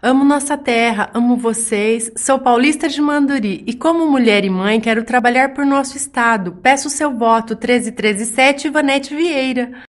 Amo nossa terra, amo vocês. Sou paulista de Manduri e, como mulher e mãe, quero trabalhar por nosso estado. Peço seu voto 1337 Ivanete Vieira.